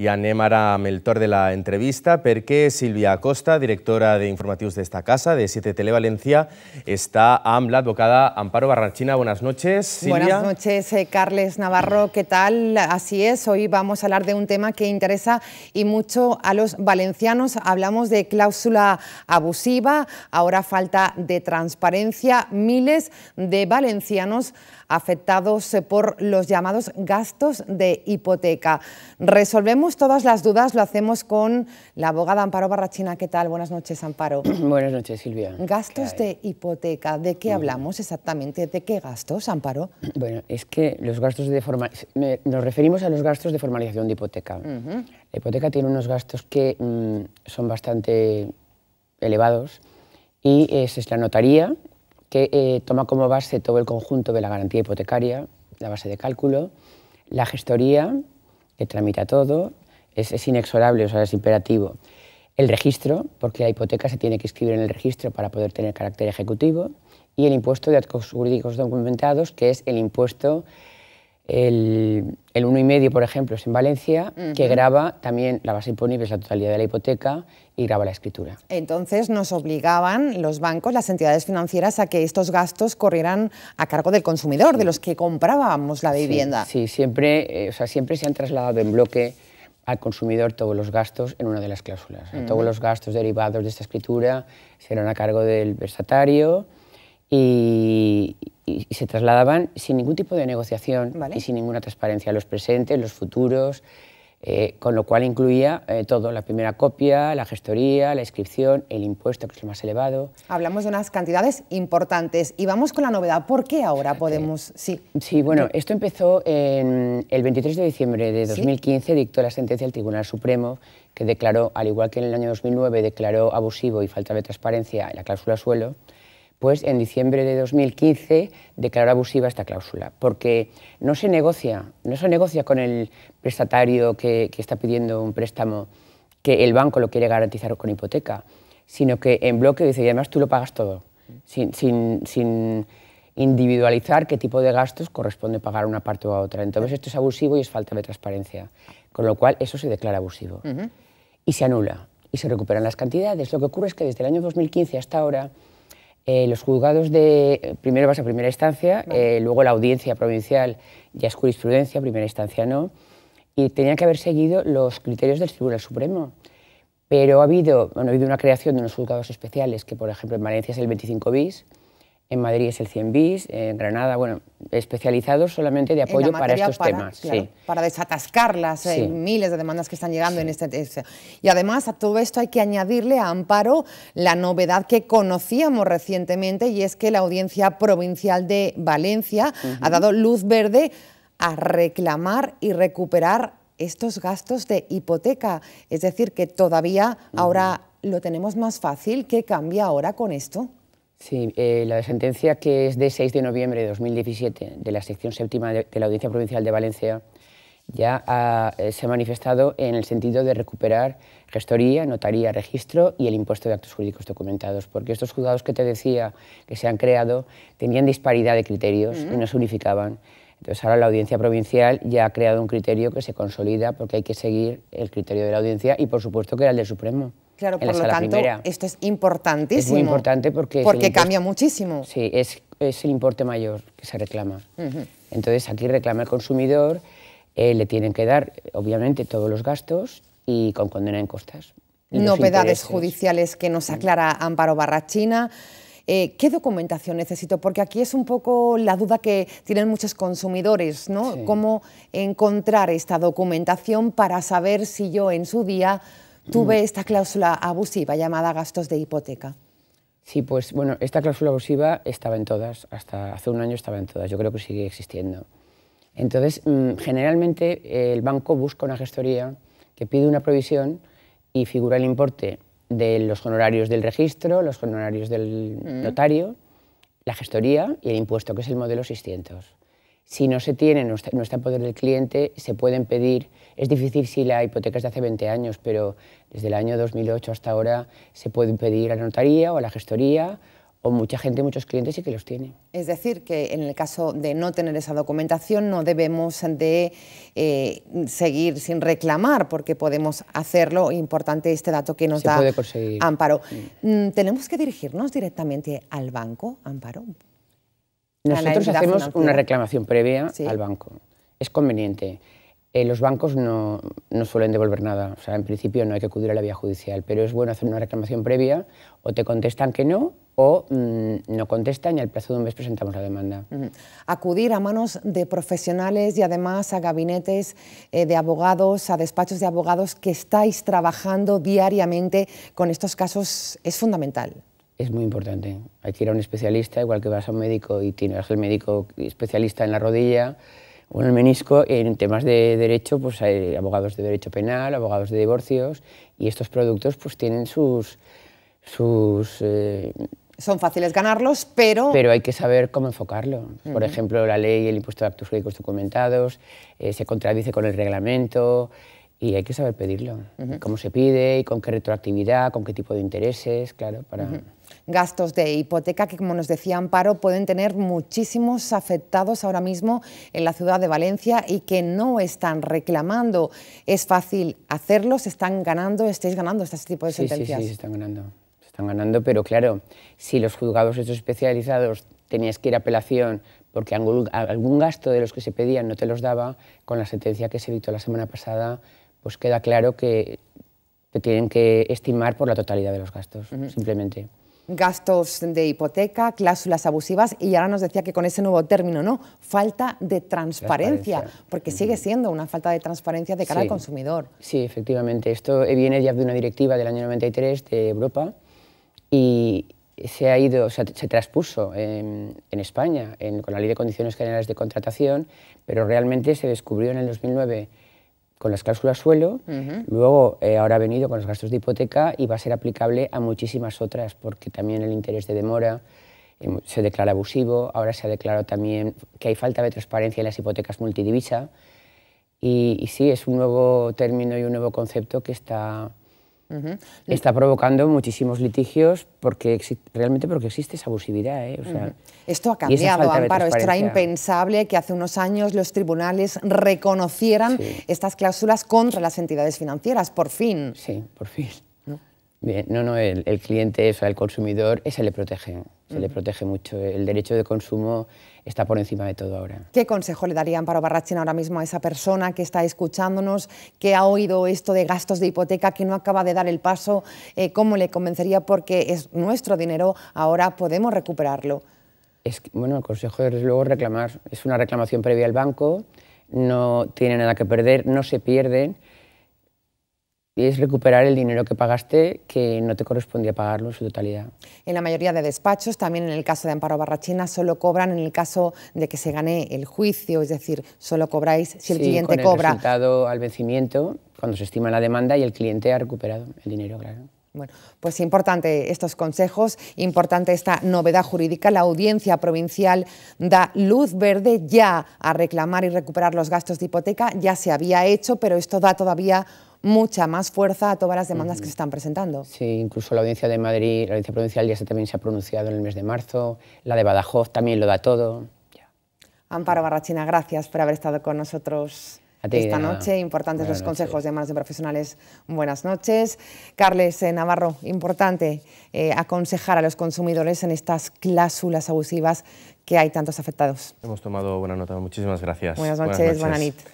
y a ara Meltor de la entrevista qué Silvia Acosta, directora de informativos de esta casa, de 7 Tele Valencia, está la abogada. Amparo Barrachina. Buenas noches, Silvia. Buenas noches, eh, Carles Navarro. ¿Qué tal? Así es, hoy vamos a hablar de un tema que interesa y mucho a los valencianos. Hablamos de cláusula abusiva, ahora falta de transparencia. Miles de valencianos afectados eh, por los llamados gastos de hipoteca. Resolvemos todas las dudas, lo hacemos con la abogada Amparo Barrachina. ¿Qué tal? Buenas noches, Amparo. Buenas noches, Silvia. Gastos de hipoteca, ¿de qué hablamos exactamente? ¿De qué gastos, Amparo? Bueno, es que los gastos de forma... nos referimos a los gastos de formalización de hipoteca. La hipoteca tiene unos gastos que mm, son bastante elevados y es la notaría que eh, toma como base todo el conjunto de la garantía hipotecaria, la base de cálculo, la gestoría, que tramita todo, es, inexorable, o sea, es imperativo. El registro, porque la hipoteca se tiene que escribir en el registro para poder tener carácter ejecutivo, y el impuesto de actos jurídicos documentados, que es el impuesto el, el 1,5, por ejemplo, es en Valencia, que graba también la base imponible, es la totalidad de la hipoteca, y graba la escritura. Entonces nos obligaban los bancos, las entidades financieras, a que estos gastos corrieran a cargo del consumidor, de los que comprábamos la vivienda. Sí, eh, siempre, se han trasladado en bloque al consumidor todos los gastos en una de las cláusulas. Todos los gastos derivados de esta escritura serán a cargo del versatario y, se trasladaban sin ningún tipo de negociación y sin ninguna transparencia, a los presentes, los futuros, eh, con lo cual incluía eh, todo, la primera copia, la gestoría, la inscripción, el impuesto, que es el más elevado. Hablamos de unas cantidades importantes y vamos con la novedad. ¿Por qué ahora podemos...? Sí, sí bueno, esto empezó en el 23 de diciembre de 2015, dictó la sentencia del Tribunal Supremo que declaró, al igual que en el año 2009 declaró abusivo y falta de transparencia la cláusula suelo, pues en diciembre de 2015 declaró abusiva esta cláusula, porque no se negocia, no se negocia con el prestatario que, está pidiendo un préstamo que el banco lo quiere garantizar con hipoteca, sino que en bloque dice, y además tú lo pagas todo, sin, individualizar qué tipo de gastos corresponde pagar una parte o otra. Entonces esto es abusivo y es falta de transparencia, con lo cual eso se declara abusivo y se anula y se recuperan las cantidades. Lo que ocurre es que desde el año 2015 hasta ahora eh, los juzgados de, primero vas a primera instancia, eh, luego la audiencia provincial ya es jurisprudencia, primera instancia no, y tenían que haber seguido los criterios del Tribunal Supremo. Pero ha habido, ha habido una creación de unos juzgados especiales, que por ejemplo en Valencia es el 25 bis, en Madrid es el 100 bis, en Granada, bueno, especializados solamente de apoyo para estos temas. Para desatascar las eh, miles de demandas que están llegando en este, Y además a todo esto hay que añadirle a Amparo la novedad que conocíamos recientemente y es que la Audiencia Provincial de Valencia ha dado luz verde a reclamar y recuperar estos gastos de hipoteca. Es decir, que todavía ahora lo tenemos más fácil. ¿Qué cambia ahora con esto? Sí, eh, la sentencia que es de 6 de noviembre de 2017 de la sección séptima de, la Audiencia Provincial de Valencia ya eh, se ha manifestado en el sentido de recuperar gestoría, notaría, registro y el impuesto de actos jurídicos documentados, porque estos juzgados que te decía que se han creado tenían disparidad de criterios y no se unificaban. Entonces ahora la audiencia provincial ya ha creado un criterio que se consolida porque hay que seguir el criterio de la audiencia y por supuesto que era el del Supremo. Claro, por lo tanto, esto es importantísimo. Es muy importante porque... Porque cambia muchísimo. Sí, es, el importe mayor que se reclama. Entonces, aquí reclama el consumidor, eh, le tienen que dar, obviamente, todos los gastos y con condena en costas. Novedades judiciales que nos aclara Amparo Barrachina. Eh, ¿Qué documentación necesito? Porque aquí es un poco la duda que tienen muchos consumidores, ¿no? ¿Cómo encontrar esta documentación para saber si yo en su día tuve mm. esta cláusula abusiva llamada gastos de hipoteca? Sí, pues bueno, esta cláusula abusiva estaba en todas, hasta hace un año estaba en todas, yo creo que sigue existiendo. Entonces, mm, generalmente eh, el banco busca una gestoría que pide una provisión y figura el importe de los honorarios del registro, los honorarios del mm. notario, la gestoría y el impuesto, que es el modelo 600. Si no se tiene, no está, en poder del cliente, se pueden pedir. Es difícil si la hipoteca es de hace 20 años, pero desde el año 2008 hasta ahora se pueden pedir a la notaría o a la gestoría o mucha gente, muchos clientes sí que los tiene. Es decir, que en el caso de no tener esa documentación no debemos de eh, seguir sin reclamar porque podemos hacerlo. Importante este dato que nos da Amparo. Mm, ¿Tenemos que dirigirnos directamente al banco, Amparo? Nosotros hacemos una reclamación previa al banco. Es conveniente. Eh, los bancos no, suelen devolver nada. O sea, en principio no hay que acudir a la vía judicial, pero es bueno hacer una reclamación previa o te contestan que no o mm, no contestan y al plazo de un mes presentamos la demanda. Acudir a manos de profesionales y además a gabinetes eh, de abogados, a despachos de abogados que estáis trabajando diariamente con estos casos es fundamental es muy importante. Hay que ir a un especialista, igual que vas a un médico y tienes el médico especialista en la rodilla o en el menisco. En temas de derecho, pues hay abogados de derecho penal, abogados de divorcios y estos productos pues tienen sus... sus eh, son fáciles ganarlos, pero... Pero hay que saber cómo enfocarlo. Por ejemplo, la ley, el impuesto de actos jurídicos documentados, eh, se contradice con el reglamento, y hay que saber pedirlo. Cómo se pide y con qué retroactividad, con qué tipo de intereses, claro, para... Gastos de hipoteca que, como nos decía Amparo, pueden tener muchísimos afectados ahora mismo en la ciudad de Valencia y que no están reclamando. Es fácil hacerlo, están ganando, estáis ganando este tipo de sentencias. Sí, sí, se están ganando. Se están ganando, pero claro, si los juzgados estos especializados tenías que ir a apelación porque algún gasto de los que se pedían no te los daba, con la sentencia que se dictó la semana pasada, pues queda claro que te tienen que estimar por la totalidad de los gastos, simplemente. Gastos de hipoteca, cláusulas abusivas y ahora nos decía que con ese nuevo término, ¿no? Falta de transparencia, porque sigue siendo una falta de transparencia de cara al consumidor. Sí, efectivamente. Esto viene ya de una directiva del año 93 de Europa y se ha ido, se, se transpuso en, España con la Ley de Condiciones Generales de Contratación, pero realmente se descubrió en el 2009 con las cláusulas suelo, luego eh, ahora ha venido con los gastos de hipoteca y va a ser aplicable a muchísimas otras, porque también el interés de demora eh, se declara abusivo, ahora se ha declarado también que hay falta de transparencia en las hipotecas multidivisa, y, y sí, es un nuevo término y un nuevo concepto que está Está provocando muchísimos litigios porque realmente porque existe esa abusividad. ¿eh? Esto ha cambiado, Amparo. Esto era impensable que hace unos años los tribunales reconocieran estas cláusulas contra las entidades financieras, por fin. Sí, por fin. ¿No? Bien, no, no, el, cliente, es el consumidor, ese le protege se le protege mucho. El derecho de consumo está por encima de todo ahora. ¿Qué consejo le darían para Barrachín ahora mismo a esa persona que está escuchándonos, que ha oído esto de gastos de hipoteca, que no acaba de dar el paso? Eh, ¿Cómo le convencería? Porque es nuestro dinero, ahora podemos recuperarlo. bueno, el consejo es luego reclamar. Es una reclamación previa al banco, no tiene nada que perder, no se pierden y es recuperar el dinero que pagaste que no te correspondía pagarlo en su totalidad. En la mayoría de despachos, también en el caso de Amparo Barrachina, solo cobran en el caso de que se gane el juicio, es decir, solo cobráis si el sí, cliente con el cobra. resultado al vencimiento, cuando se estima la demanda y el cliente ha recuperado el dinero, Bueno, pues importante estos consejos, importante esta novedad jurídica. La audiencia provincial da luz verde ya a reclamar y recuperar los gastos de hipoteca. Ya se había hecho, pero esto da todavía mucha más fuerza a todas las demandas que se están presentando. Sí, incluso la Audiencia de Madrid, la Audiencia Provincial ya se, también se ha pronunciado en el mes de marzo, la de Badajoz también lo da todo. Amparo Barrachina, gracias por haber estado con nosotros esta noche. Importantes los consejos de manos de profesionales. Buenas noches. Carles eh, Navarro, importante eh, aconsejar a los consumidores en estas cláusulas abusivas que hay tantos afectados. Hemos tomado buena nota. Muchísimas gracias. Buenas noches, Buenas noches.